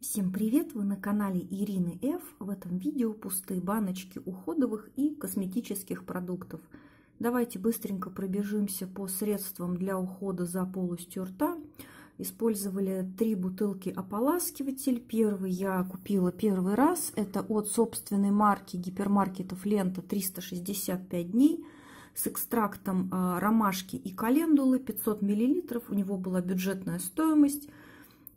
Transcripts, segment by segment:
Всем привет! Вы на канале Ирины Ф. В этом видео пустые баночки уходовых и косметических продуктов. Давайте быстренько пробежимся по средствам для ухода за полостью рта. Использовали три бутылки ополаскиватель. Первый я купила первый раз. Это от собственной марки гипермаркетов «Лента» 365 дней с экстрактом а, ромашки и календулы 500 мл. У него была бюджетная стоимость –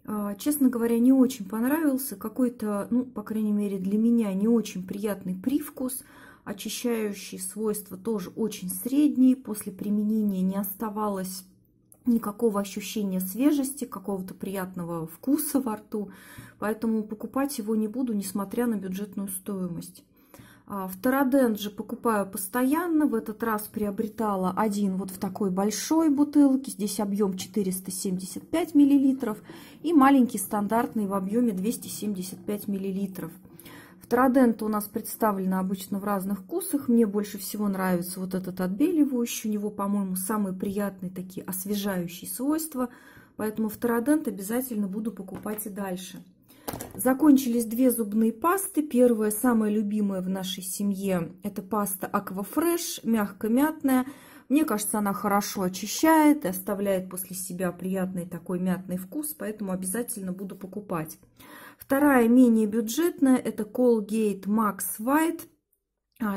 а, честно говоря, не очень понравился. Какой-то, ну, по крайней мере, для меня не очень приятный привкус. Очищающие свойства тоже очень средние. После применения не оставалось никакого ощущения свежести, какого-то приятного вкуса во рту. Поэтому покупать его не буду, несмотря на бюджетную стоимость. А, в Тарадент же покупаю постоянно. В этот раз приобретала один вот в такой большой бутылке. Здесь объем 475 миллилитров, И маленький стандартный в объеме 275 миллилитров. В Тарадент у нас представлено обычно в разных вкусах. Мне больше всего нравится вот этот отбеливающий. У него, по-моему, самые приятные такие освежающие свойства. Поэтому в Тарадент обязательно буду покупать и дальше. Закончились две зубные пасты. Первая, самая любимая в нашей семье, это паста Аквафреш, мягко-мятная. Мне кажется, она хорошо очищает и оставляет после себя приятный такой мятный вкус, поэтому обязательно буду покупать. Вторая, менее бюджетная, это Colgate Max White.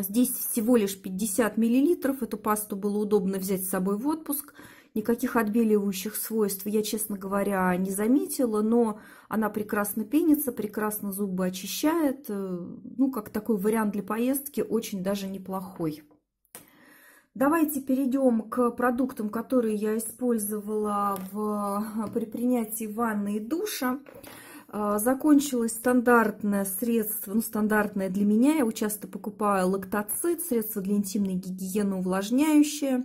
Здесь всего лишь 50 мл. Эту пасту было удобно взять с собой в отпуск. Никаких отбеливающих свойств я, честно говоря, не заметила, но она прекрасно пенится, прекрасно зубы очищает. Э, ну, как такой вариант для поездки, очень даже неплохой. Давайте перейдем к продуктам, которые я использовала в, при принятии ванны и душа. Э, закончилось стандартное средство, ну, стандартное для меня. Я часто покупаю лактоцит, средство для интимной гигиены увлажняющее.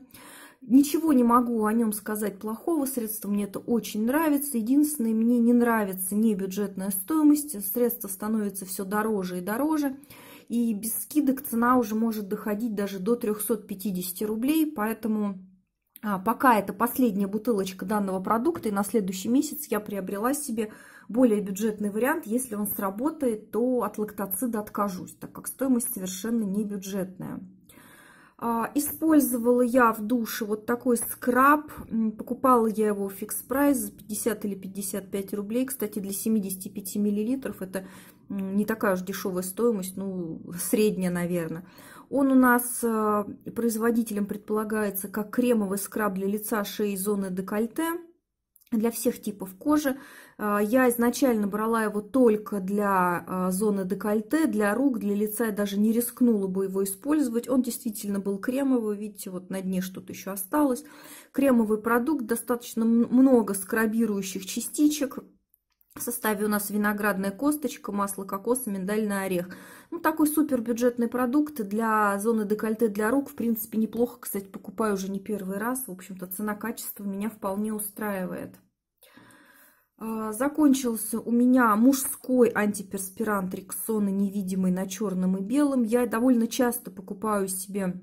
Ничего не могу о нем сказать плохого, средство мне это очень нравится. Единственное, мне не нравится не бюджетная стоимость, средство становится все дороже и дороже. И без скидок цена уже может доходить даже до 350 рублей, поэтому а, пока это последняя бутылочка данного продукта, и на следующий месяц я приобрела себе более бюджетный вариант. Если он сработает, то от лактоцида откажусь, так как стоимость совершенно не бюджетная. А, использовала я в душе вот такой скраб. Покупала я его в фикс прайс за 50 или 55 рублей. Кстати, для 75 миллилитров это не такая уж дешевая стоимость, ну, средняя, наверное. Он у нас а, производителем предполагается как кремовый скраб для лица, шеи, зоны декольте для всех типов кожи. Э, я изначально брала его только для э, зоны декольте, для рук, для лица. Я даже не рискнула бы его использовать. Он действительно был кремовый. Видите, вот на дне что-то еще осталось. Кремовый продукт, достаточно много скрабирующих частичек. В составе у нас виноградная косточка, масло кокоса, миндальный орех. Ну, такой супер бюджетный продукт для зоны декольте для рук. В принципе, неплохо, кстати, покупаю уже не первый раз. В общем-то, цена-качество меня вполне устраивает. А, закончился у меня мужской антиперспирант Рексона невидимый на черном и белом. Я довольно часто покупаю себе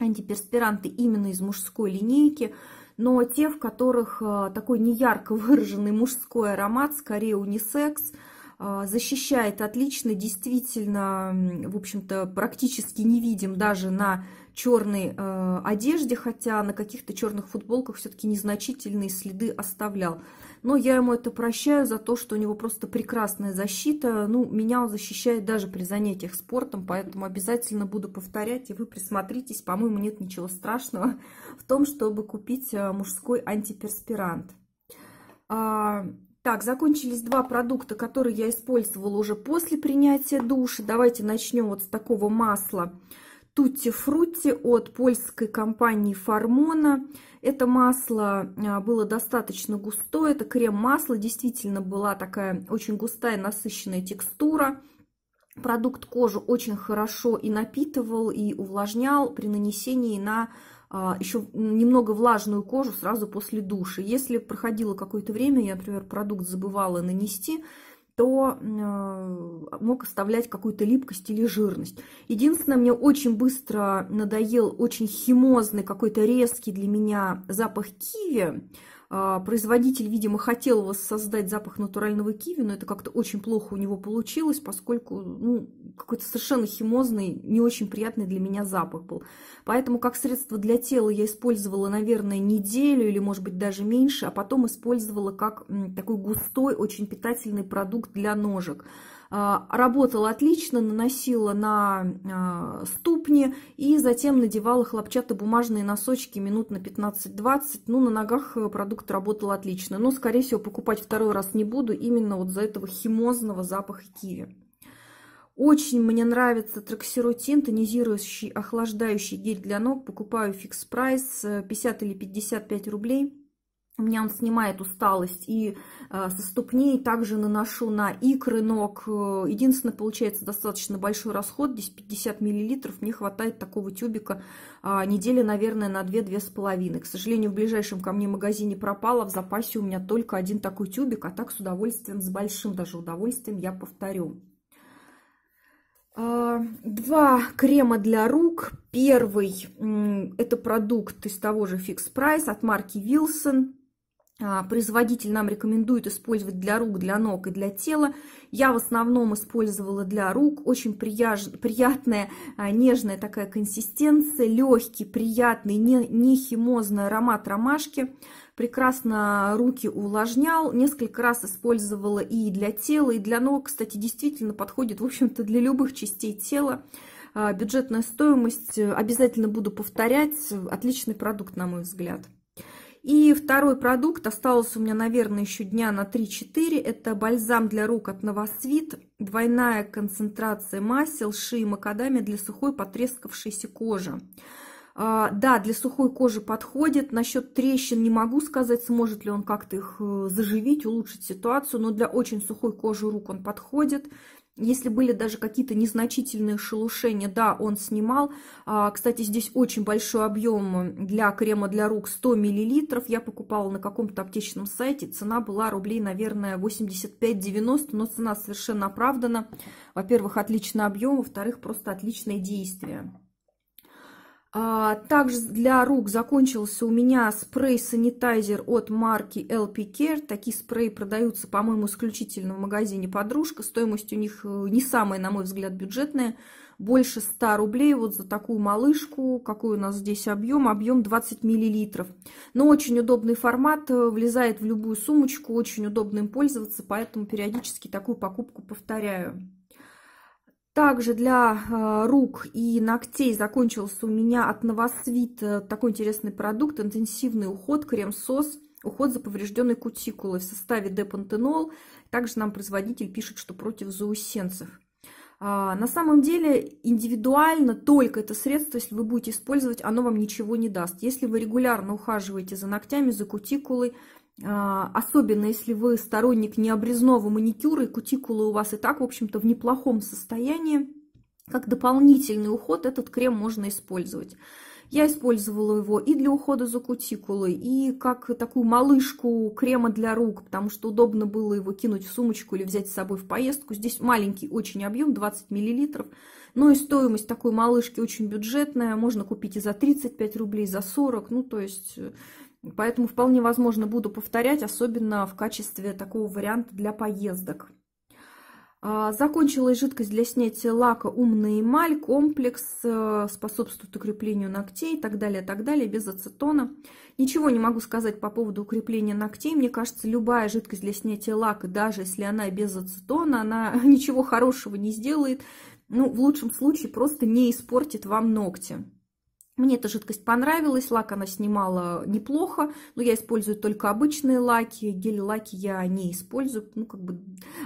антиперспиранты именно из мужской линейки но те, в которых э, такой неярко выраженный мужской аромат, скорее унисекс, э, защищает отлично, действительно, в общем-то, практически не видим даже на черной э, одежде, хотя на каких-то черных футболках все-таки незначительные следы оставлял. Но я ему это прощаю за то, что у него просто прекрасная защита. Ну, меня он защищает даже при занятиях спортом, поэтому обязательно буду повторять, и вы присмотритесь. По-моему, нет ничего страшного в том, чтобы купить э, мужской антиперспирант. А, так, закончились два продукта, которые я использовала уже после принятия душа. Давайте начнем вот с такого масла. Тутти Фрутти от польской компании Формона. Это масло а, было достаточно густое, это крем-масло, действительно была такая очень густая, насыщенная текстура. Продукт кожу очень хорошо и напитывал, и увлажнял при нанесении на а, еще немного влажную кожу сразу после души. Если проходило какое-то время, я, например, продукт забывала нанести, то э, мог оставлять какую-то липкость или жирность. Единственное, мне очень быстро надоел очень химозный, какой-то резкий для меня запах киви. А, производитель, видимо, хотел воссоздать запах натурального киви, но это как-то очень плохо у него получилось, поскольку ну, какой-то совершенно химозный, не очень приятный для меня запах был. Поэтому как средство для тела я использовала, наверное, неделю или, может быть, даже меньше, а потом использовала как такой густой, очень питательный продукт для ножек – а, работала отлично, наносила на а, ступни и затем надевала хлопчатобумажные носочки минут на 15-20. Ну, на ногах э, продукт работал отлично, но, скорее всего, покупать второй раз не буду именно вот за этого химозного запаха киви. Очень мне нравится троксирутин, тонизирующий, охлаждающий гель для ног. Покупаю фикс прайс 50 э, или 55 рублей. У меня он снимает усталость. И э, со ступней также наношу на икры ног. Э, единственное, получается достаточно большой расход. Здесь 50 мл. Мне хватает такого тюбика а, недели, наверное, на 2-2,5. К сожалению, в ближайшем ко мне магазине пропало. В запасе у меня только один такой тюбик. А так с удовольствием, с большим даже удовольствием я повторю. А, два крема для рук. Первый – это продукт из того же Fix Price от марки Wilson а, производитель нам рекомендует использовать для рук, для ног и для тела. Я в основном использовала для рук. Очень прияж... приятная, а, нежная такая консистенция, легкий, приятный, не, не химозный аромат ромашки. Прекрасно руки увлажнял. Несколько раз использовала и для тела, и для ног. Кстати, действительно подходит, в общем-то, для любых частей тела. А, бюджетная стоимость, э, обязательно буду повторять. Отличный продукт, на мой взгляд. И второй продукт остался у меня, наверное, еще дня на 3-4. Это бальзам для рук от Новосвит. Двойная концентрация масел, ши и макадамия для сухой потрескавшейся кожи. А, да, для сухой кожи подходит. Насчет трещин не могу сказать, сможет ли он как-то их э, заживить, улучшить ситуацию. Но для очень сухой кожи рук он подходит. Если были даже какие-то незначительные шелушения, да, он снимал. А, кстати, здесь очень большой объем для крема для рук 100 мл. Я покупала на каком-то аптечном сайте. Цена была рублей, наверное, 85-90, но цена совершенно оправдана. Во-первых, отличный объем, во-вторых, просто отличное действие. А, также для рук закончился у меня спрей-санитайзер от марки LP Care. Такие спреи продаются, по-моему, исключительно в магазине «Подружка». Стоимость у них э, не самая, на мой взгляд, бюджетная. Больше 100 рублей вот за такую малышку. Какой у нас здесь объем? Объем 20 миллилитров. Но очень удобный формат, э, влезает в любую сумочку, очень удобно им пользоваться, поэтому периодически такую покупку повторяю. Также для э, рук и ногтей закончился у меня от Новосвит э, такой интересный продукт, интенсивный уход, крем-сос, уход за поврежденной кутикулой в составе депантенол. Также нам производитель пишет, что против заусенцев. А, на самом деле индивидуально только это средство, если вы будете использовать, оно вам ничего не даст. Если вы регулярно ухаживаете за ногтями, за кутикулой, а, особенно если вы сторонник необрезного маникюра и кутикулы у вас и так, в общем-то, в неплохом состоянии, как дополнительный уход этот крем можно использовать. Я использовала его и для ухода за кутикулой, и как такую малышку крема для рук, потому что удобно было его кинуть в сумочку или взять с собой в поездку. Здесь маленький очень объем, 20 мл, но и стоимость такой малышки очень бюджетная, можно купить и за 35 рублей, и за 40, ну то есть Поэтому вполне возможно буду повторять, особенно в качестве такого варианта для поездок. А, закончилась жидкость для снятия лака умный эмаль», комплекс, э, способствует укреплению ногтей и так далее, так далее, без ацетона. Ничего не могу сказать по поводу укрепления ногтей. Мне кажется, любая жидкость для снятия лака, даже если она без ацетона, она ничего хорошего не сделает. Ну, в лучшем случае просто не испортит вам ногти. Мне эта жидкость понравилась, лак она снимала неплохо, но я использую только обычные лаки, гель-лаки я не использую, ну, как бы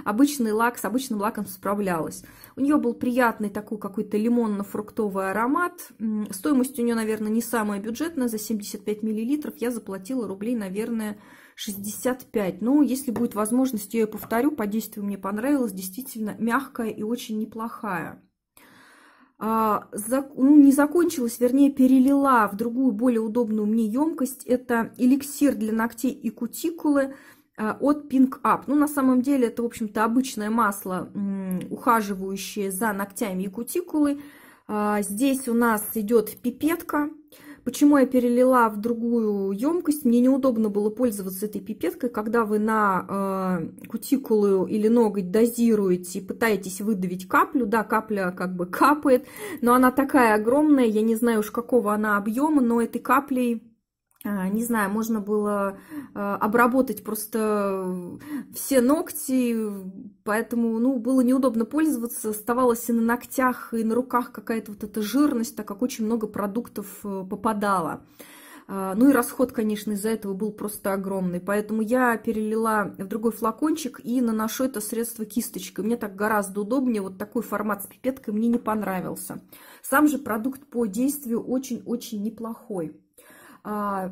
обычный лак, с обычным лаком справлялась. У нее был приятный такой какой-то лимонно-фруктовый аромат, стоимость у нее, наверное, не самая бюджетная, за 75 миллилитров я заплатила рублей, наверное, 65. Ну, если будет возможность, я ее повторю, по действию мне понравилась, действительно мягкая и очень неплохая. А, ну, не закончилась, вернее, перелила в другую, более удобную мне емкость. Это эликсир для ногтей и кутикулы а, от Pink Up. Ну, на самом деле, это, в общем-то, обычное масло, ухаживающее за ногтями и кутикулой. А, здесь у нас идет пипетка. Почему я перелила в другую емкость? Мне неудобно было пользоваться этой пипеткой, когда вы на э, кутикулу или ноготь дозируете и пытаетесь выдавить каплю. Да, капля как бы капает, но она такая огромная, я не знаю уж какого она объема, но этой каплей а, не знаю, можно было а, обработать просто все ногти, поэтому, ну, было неудобно пользоваться, оставалась и на ногтях, и на руках какая-то вот эта жирность, так как очень много продуктов э, попадало. А, ну и расход, конечно, из-за этого был просто огромный. Поэтому я перелила в другой флакончик и наношу это средство кисточкой. Мне так гораздо удобнее. Вот такой формат с пипеткой мне не понравился. Сам же продукт по действию очень-очень неплохой. А,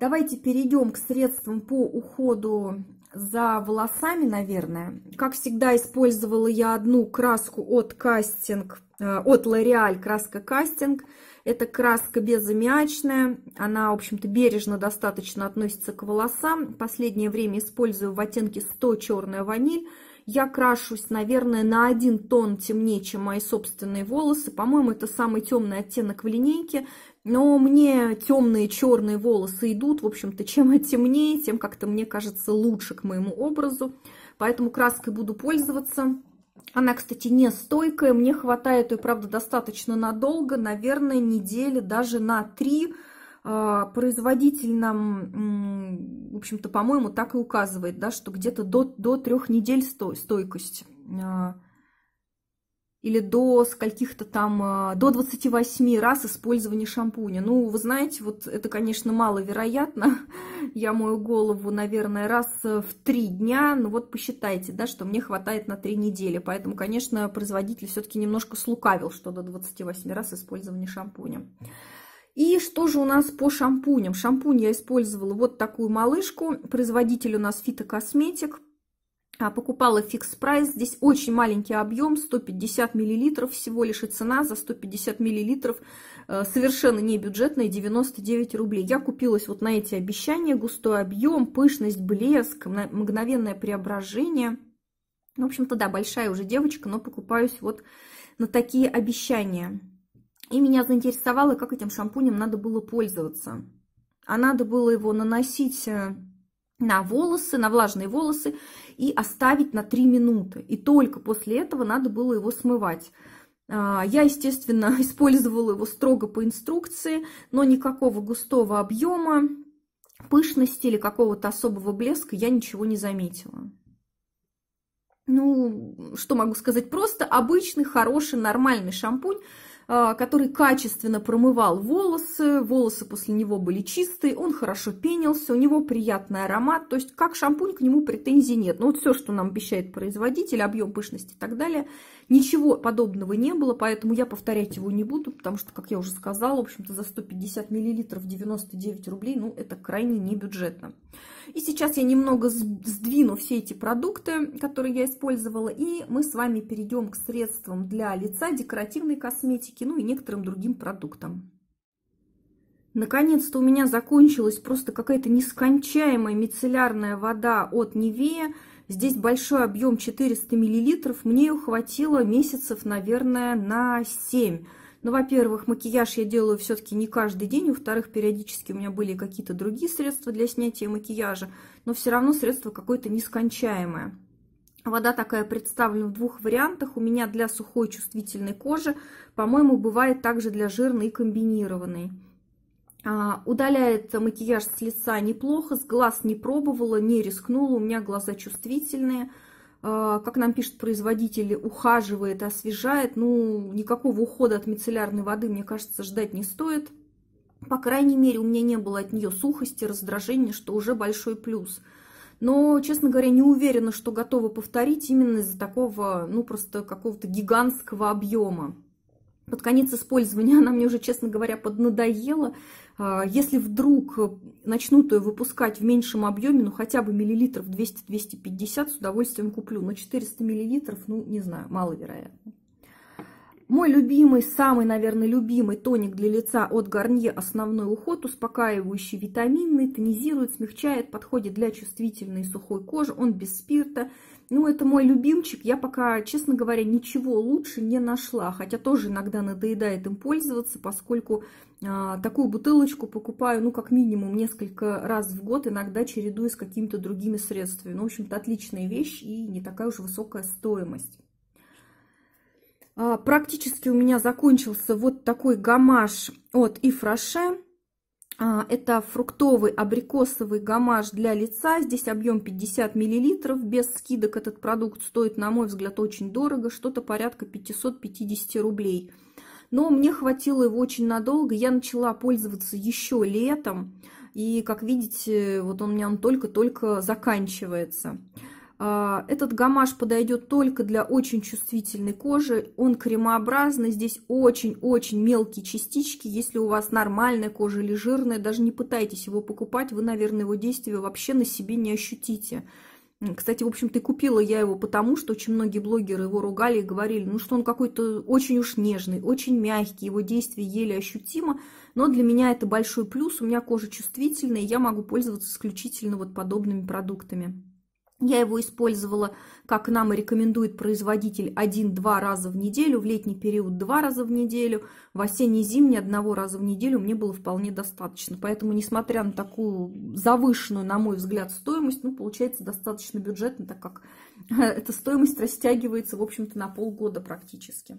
давайте перейдем к средствам по уходу за волосами, наверное. Как всегда, использовала я одну краску от кастинг, э, от L'Oreal краска кастинг. Это краска безаммиачная, она, в общем-то, бережно достаточно относится к волосам. Последнее время использую в оттенке 100 черная ваниль. Я крашусь, наверное, на один тон темнее, чем мои собственные волосы. По-моему, это самый темный оттенок в линейке. Но мне темные черные волосы идут. В общем-то, чем я темнее, тем как-то мне кажется лучше к моему образу. Поэтому краской буду пользоваться. Она, кстати, не стойкая. Мне хватает ее, правда, достаточно надолго. Наверное, недели даже на три. А, производитель нам, в общем-то, по-моему, так и указывает, да, что где-то до, трех недель сто, стойкость а, или до скольких-то там, а, до 28 раз использования шампуня. Ну, вы знаете, вот это, конечно, маловероятно. Я мою голову, наверное, раз в три дня, ну вот посчитайте, да, что мне хватает на три недели. Поэтому, конечно, производитель все-таки немножко слукавил, что до 28 раз использования шампуня. И что же у нас по шампуням? Шампунь я использовала вот такую малышку. Производитель у нас фитокосметик. А, покупала фикс прайс. Здесь очень маленький объем, 150 миллилитров всего лишь. И цена за 150 миллилитров э, совершенно не бюджетная, 99 рублей. Я купилась вот на эти обещания. Густой объем, пышность, блеск, мгновенное преображение. Ну, в общем-то, да, большая уже девочка, но покупаюсь вот на такие обещания. И меня заинтересовало, как этим шампунем надо было пользоваться. А надо было его наносить э, на волосы, на влажные волосы и оставить на 3 минуты. И только после этого надо было его смывать. А, я, естественно, использовала его строго по инструкции, но никакого густого объема, пышности или какого-то особого блеска я ничего не заметила. Ну, что могу сказать, просто обычный, хороший, нормальный шампунь – а, который качественно промывал волосы, волосы после него были чистые, он хорошо пенился, у него приятный аромат, то есть как шампунь к нему претензий нет. Ну вот все, что нам обещает производитель, объем пышности и так далее – Ничего подобного не было, поэтому я повторять его не буду, потому что, как я уже сказала, в общем-то, за 150 мл 99 рублей, ну, это крайне не бюджетно. И сейчас я немного сдвину все эти продукты, которые я использовала, и мы с вами перейдем к средствам для лица, декоративной косметики, ну и некоторым другим продуктам. Наконец-то у меня закончилась просто какая-то нескончаемая мицеллярная вода от Невея. Здесь большой объем 400 мл. Мне ее хватило месяцев, наверное, на 7. Ну, во-первых, макияж я делаю все-таки не каждый день. Во-вторых, периодически у меня были какие-то другие средства для снятия макияжа. Но все равно средство какое-то нескончаемое. Вода такая представлена в двух вариантах. У меня для сухой чувствительной кожи, по-моему, бывает также для жирной и комбинированной. А, удаляет макияж с лица неплохо, с глаз не пробовала, не рискнула, у меня глаза чувствительные. А, как нам пишут производители, ухаживает, освежает. Ну, никакого ухода от мицеллярной воды, мне кажется, ждать не стоит. По крайней мере, у меня не было от нее сухости, раздражения, что уже большой плюс. Но, честно говоря, не уверена, что готова повторить именно из-за такого, ну, просто какого-то гигантского объема под конец использования она мне уже, честно говоря, поднадоела. А, если вдруг э, начнут ее выпускать в меньшем объеме, ну хотя бы миллилитров 200-250, с удовольствием куплю. Но 400 миллилитров, ну не знаю, маловероятно. Мой любимый, самый, наверное, любимый тоник для лица от Гарнье «Основной уход», успокаивающий, витаминный, тонизирует, смягчает, подходит для чувствительной и сухой кожи. Он без спирта, ну, это мой любимчик. Я пока, честно говоря, ничего лучше не нашла. Хотя тоже иногда надоедает им пользоваться, поскольку э, такую бутылочку покупаю, ну, как минимум, несколько раз в год, иногда чередую с какими-то другими средствами. Ну, в общем-то, отличная вещь и не такая уж высокая стоимость. А, практически у меня закончился вот такой гамаш от Ифраше. А, это фруктовый абрикосовый гамаш для лица. Здесь объем 50 мл. Без скидок этот продукт стоит, на мой взгляд, очень дорого. Что-то порядка 550 рублей. Но мне хватило его очень надолго. Я начала пользоваться еще летом. И, как видите, вот он у меня только-только заканчивается. А, этот гамаш подойдет только для очень чувствительной кожи. Он кремообразный, здесь очень-очень мелкие частички. Если у вас нормальная кожа или жирная, даже не пытайтесь его покупать, вы, наверное, его действие вообще на себе не ощутите. Кстати, в общем-то, купила я его потому, что очень многие блогеры его ругали и говорили, ну, что он какой-то очень уж нежный, очень мягкий, его действие еле ощутимо, но для меня это большой плюс, у меня кожа чувствительная, и я могу пользоваться исключительно вот подобными продуктами. Я его использовала, как нам и рекомендует производитель, один-два раза в неделю, в летний период два раза в неделю, в осенне-зимний одного раза в неделю мне было вполне достаточно. Поэтому, несмотря на такую завышенную, на мой взгляд, стоимость, ну, получается достаточно бюджетно, так как эта стоимость растягивается, в общем-то, на полгода практически.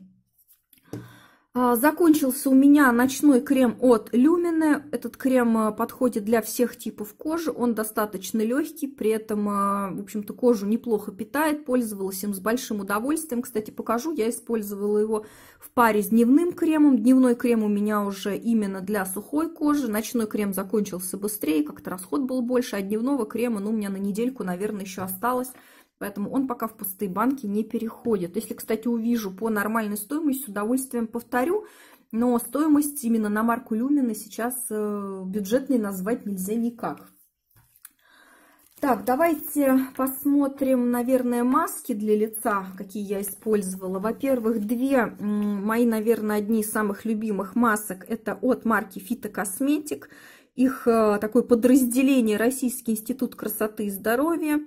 А, закончился у меня ночной крем от Люмине. Этот крем а, подходит для всех типов кожи. Он достаточно легкий, при этом, а, в общем-то, кожу неплохо питает. Пользовалась им с большим удовольствием. Кстати, покажу, я использовала его в паре с дневным кремом. Дневной крем у меня уже именно для сухой кожи. Ночной крем закончился быстрее, как-то расход был больше, а дневного крема, ну, у меня на недельку, наверное, еще осталось. Поэтому он пока в пустые банки не переходит. Если, кстати, увижу по нормальной стоимости, с удовольствием повторю. Но стоимость именно на марку Люмина сейчас э, бюджетной назвать нельзя никак. Так, давайте посмотрим, наверное, маски для лица, какие я использовала. Во-первых, две мои, наверное, одни из самых любимых масок. Это от марки Фитокосметик. Их э, такое подразделение Российский институт красоты и здоровья.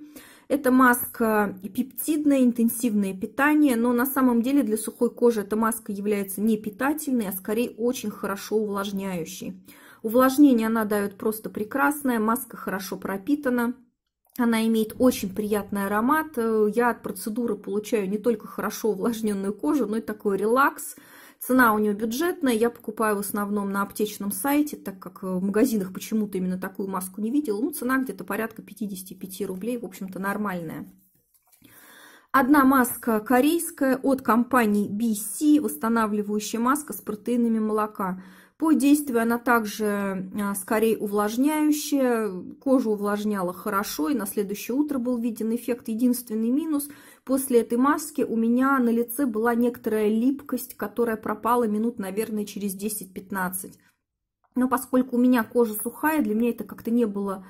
Это маска пептидная, интенсивное питание, но на самом деле для сухой кожи эта маска является не питательной, а скорее очень хорошо увлажняющей. Увлажнение она дает просто прекрасное, маска хорошо пропитана. Она имеет очень приятный аромат. Э, я от процедуры получаю не только хорошо увлажненную кожу, но и такой релакс – Цена у нее бюджетная, я покупаю в основном на аптечном сайте, так как э, в магазинах почему-то именно такую маску не видела. Ну, цена где-то порядка 55 рублей, в общем-то, нормальная. Одна маска корейская от компании BC, восстанавливающая маска с протеинами молока. По действию она также а, скорее увлажняющая, кожу увлажняла хорошо, и на следующее утро был виден эффект. Единственный минус, после этой маски у меня на лице была некоторая липкость, которая пропала минут, наверное, через 10-15. Но поскольку у меня кожа сухая, для меня это как-то не было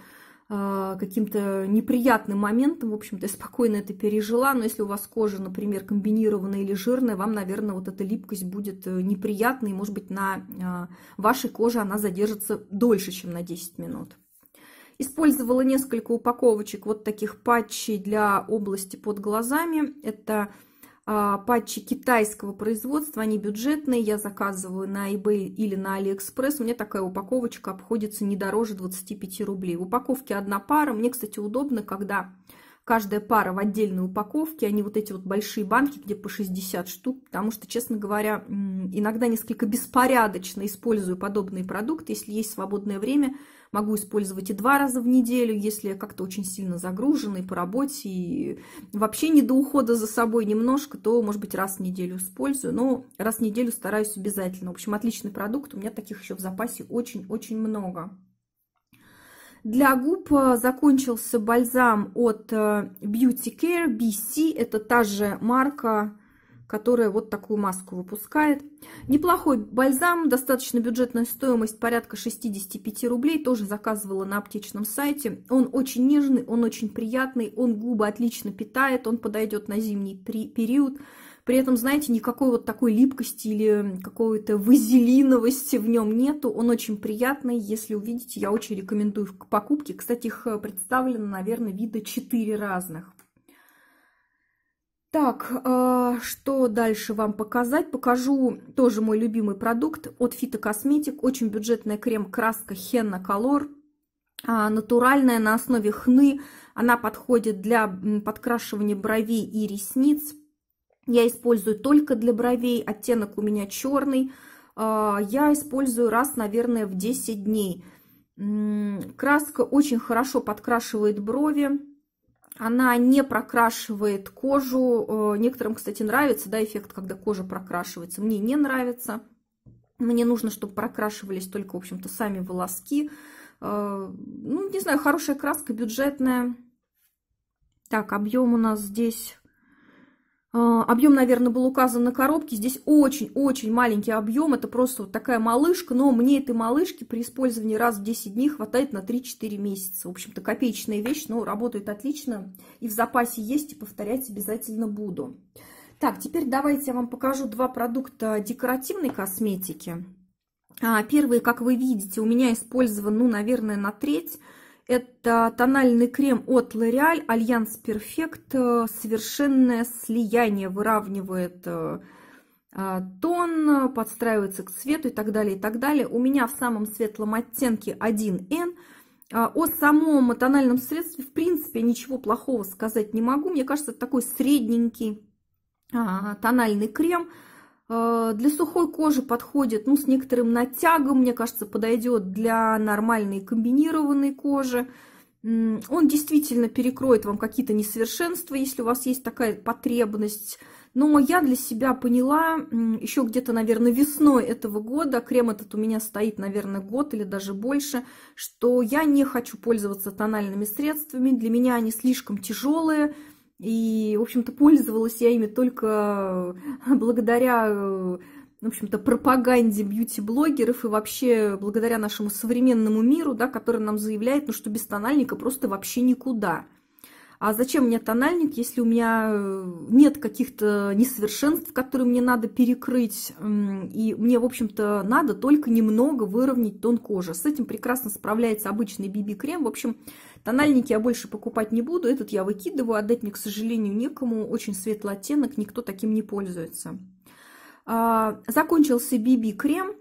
а, каким-то неприятным моментом. В общем-то, я спокойно это пережила. Но если у вас кожа, например, комбинированная или жирная, вам, наверное, вот эта липкость будет э, неприятной. И, может быть, на а, вашей коже она задержится дольше, чем на 10 минут. Использовала несколько упаковочек вот таких патчей для области под глазами. Это а, патчи китайского производства, они бюджетные, я заказываю на eBay или на AliExpress, меня такая упаковочка обходится не дороже 25 рублей. В упаковке одна пара, мне, кстати, удобно, когда каждая пара в отдельной упаковке, они а вот эти вот большие банки, где по 60 штук, потому что, честно говоря, иногда несколько беспорядочно использую подобные продукты. Если есть свободное время, могу использовать и два раза в неделю, если я как-то очень сильно загружена и по работе, и вообще не до ухода за собой немножко, то, может быть, раз в неделю использую, но раз в неделю стараюсь обязательно. В общем, отличный продукт, у меня таких еще в запасе очень-очень много. Для губ э, закончился бальзам от э, Beauty Care BC. Это та же марка, которая вот такую маску выпускает. Неплохой бальзам, достаточно бюджетная стоимость, порядка 65 рублей. Тоже заказывала на аптечном сайте. Он очень нежный, он очень приятный, он губы отлично питает, он подойдет на зимний период. При этом, знаете, никакой вот такой липкости или какой-то вазелиновости в нем нету. Он очень приятный, если увидите, я очень рекомендую к покупке. Кстати, их э, представлено, наверное, вида 4 разных. Так, э, что дальше вам показать? Покажу тоже мой любимый продукт от Фитокосметик. Очень бюджетная крем-краска Хенна Color. А, натуральная на основе хны. Она подходит для подкрашивания бровей и ресниц. Я использую только для бровей, оттенок у меня черный. А, я использую раз, наверное, в 10 дней. Краска очень хорошо подкрашивает брови. Она не прокрашивает кожу. Э, некоторым, кстати, нравится да, эффект, когда кожа прокрашивается. Мне не нравится. Мне нужно, чтобы прокрашивались только, в общем-то, сами волоски. Э, ну, не знаю, хорошая краска, бюджетная. Так, объем у нас здесь а, объем, наверное, был указан на коробке. Здесь очень-очень маленький объем. Это просто вот такая малышка. Но мне этой малышки при использовании раз в 10 дней хватает на 3-4 месяца. В общем-то, копеечная вещь, но работает отлично. И в запасе есть, и повторять обязательно буду. Так, теперь давайте я вам покажу два продукта декоративной косметики. А, первый, как вы видите, у меня использован, ну, наверное, на треть. Это тональный крем от L'Oreal Альянс Перфект. Э, совершенное слияние выравнивает э, э, тон, подстраивается к цвету и так далее, и так далее. У меня в самом светлом оттенке 1N. О самом тональном средстве, в принципе, ничего плохого сказать не могу. Мне кажется, это такой средненький а, тональный крем – Э, для сухой кожи подходит, ну, с некоторым натягом, мне кажется, подойдет для нормальной комбинированной кожи. Он действительно перекроет вам какие-то несовершенства, если у вас есть такая потребность. Но я для себя поняла еще где-то, наверное, весной этого года, крем этот у меня стоит, наверное, год или даже больше, что я не хочу пользоваться тональными средствами, для меня они слишком тяжелые, и, в общем-то, пользовалась я ими только благодаря э, в общем-то, пропаганде бьюти-блогеров и вообще благодаря нашему современному миру, да, который нам заявляет, ну, что без тональника просто вообще никуда. А зачем мне тональник, если у меня э, нет каких-то несовершенств, которые мне надо перекрыть? И мне, в общем-то, надо только немного выровнять тон кожи. С этим прекрасно справляется обычный BB-крем. В общем, тональники я больше покупать не буду. Этот я выкидываю. Отдать мне, к сожалению, некому. Очень светлый оттенок. Никто таким не пользуется. А, закончился BB-крем.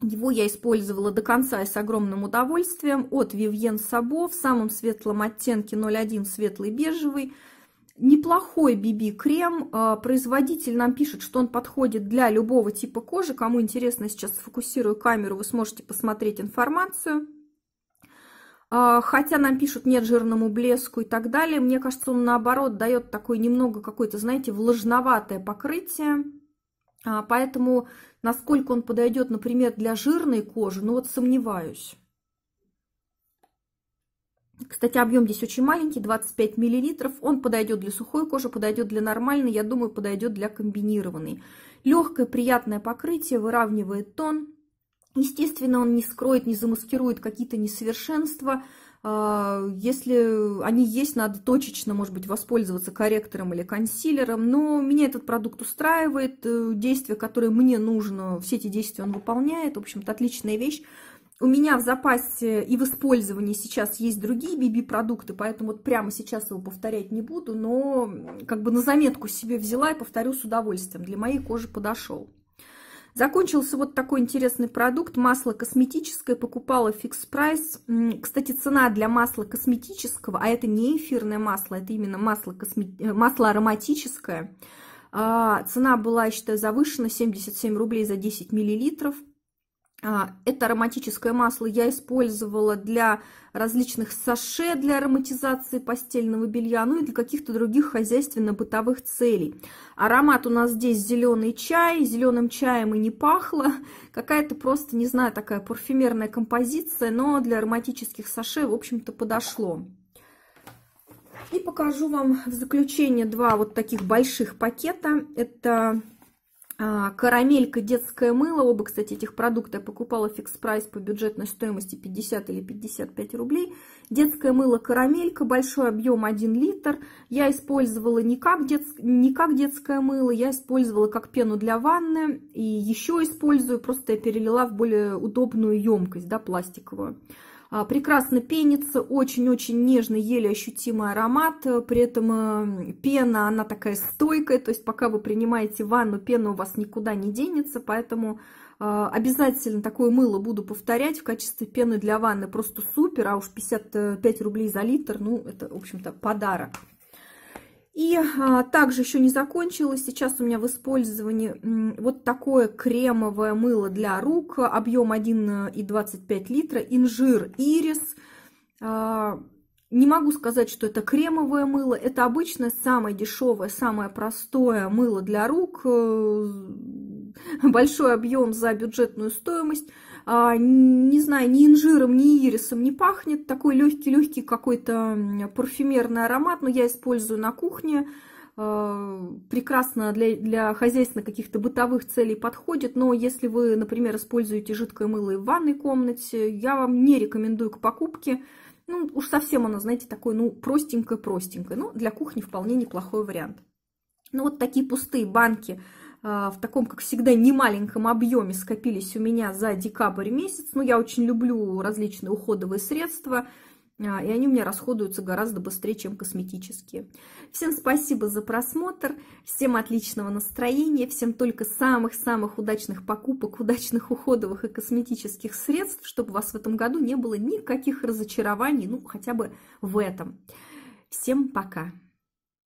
Его я использовала до конца и с огромным удовольствием от Вивьен Sabo в самом светлом оттенке 01 светлый бежевый. Неплохой BB-крем. А, производитель нам пишет, что он подходит для любого типа кожи. Кому интересно, сейчас сфокусирую камеру, вы сможете посмотреть информацию. А, хотя нам пишут нет жирному блеску и так далее. Мне кажется, он наоборот дает такое немного какое-то, знаете, влажноватое покрытие. А, поэтому Насколько он подойдет, например, для жирной кожи, ну вот сомневаюсь. Кстати, объем здесь очень маленький, 25 мл. Он подойдет для сухой кожи, подойдет для нормальной, я думаю, подойдет для комбинированной. Легкое, приятное покрытие, выравнивает тон. Естественно, он не скроет, не замаскирует какие-то несовершенства, а, если они есть, надо точечно, может быть, воспользоваться корректором или консилером. Но меня этот продукт устраивает. Э, действия, которые мне нужно, все эти действия он выполняет. В общем-то, отличная вещь. У меня в запасе и в использовании сейчас есть другие BB-продукты, поэтому вот прямо сейчас его повторять не буду, но как бы на заметку себе взяла и повторю с удовольствием. Для моей кожи подошел. Закончился вот такой интересный продукт. Масло косметическое покупала фикс прайс. Кстати, цена для масла косметического, а это не эфирное масло, это именно масло, косме... Э, масло ароматическое. А, цена была, я считаю, завышена 77 рублей за 10 миллилитров. А, это ароматическое масло я использовала для различных саше для ароматизации постельного белья, ну и для каких-то других хозяйственно-бытовых целей. Аромат у нас здесь зеленый чай, зеленым чаем и не пахло. Какая-то просто, не знаю, такая парфюмерная композиция, но для ароматических саше, в общем-то, подошло. И покажу вам в заключение два вот таких больших пакета. Это а, карамелька, детское мыло. Оба, кстати, этих продукта я покупала фикс-прайс по бюджетной стоимости 50 или 55 рублей. Детское мыло карамелька, большой объем 1 литр. Я использовала не как, детс... не как детское мыло, я использовала как пену для ванны. И еще использую, просто я перелила в более удобную емкость, да, пластиковую. А, прекрасно пенится, очень-очень нежный, еле ощутимый аромат, при этом эм, пена, она такая стойкая, то есть пока вы принимаете ванну, пена у вас никуда не денется, поэтому э, обязательно такое мыло буду повторять в качестве пены для ванны, просто супер, а уж 55 рублей за литр, ну это, в общем-то, подарок. И а, также еще не закончилось. Сейчас у меня в использовании вот такое кремовое мыло для рук. Объем 1,25 э, литра. Инжир ирис. А, не могу сказать, что это кремовое мыло. Это обычное, самое дешевое, самое простое мыло для рук. Э, большой объем за бюджетную стоимость. А, не знаю, ни инжиром, ни ирисом не пахнет. Такой легкий-легкий какой-то парфюмерный аромат, но я использую на кухне. А, прекрасно для, для хозяйственных каких-то бытовых целей подходит, но если вы, например, используете жидкое мыло в ванной комнате, я вам не рекомендую к покупке. Ну, уж совсем оно, знаете, такое, ну, простенькое-простенькое. Но ну, для кухни вполне неплохой вариант. Ну, вот такие пустые банки – а, в таком, как всегда, немаленьком объеме скопились у меня за декабрь месяц. Ну, я очень люблю различные уходовые средства, а, и они у меня расходуются гораздо быстрее, чем косметические. Всем спасибо за просмотр, всем отличного настроения, всем только самых-самых удачных покупок, удачных уходовых и косметических средств, чтобы у вас в этом году не было никаких разочарований, ну, хотя бы в этом. Всем пока!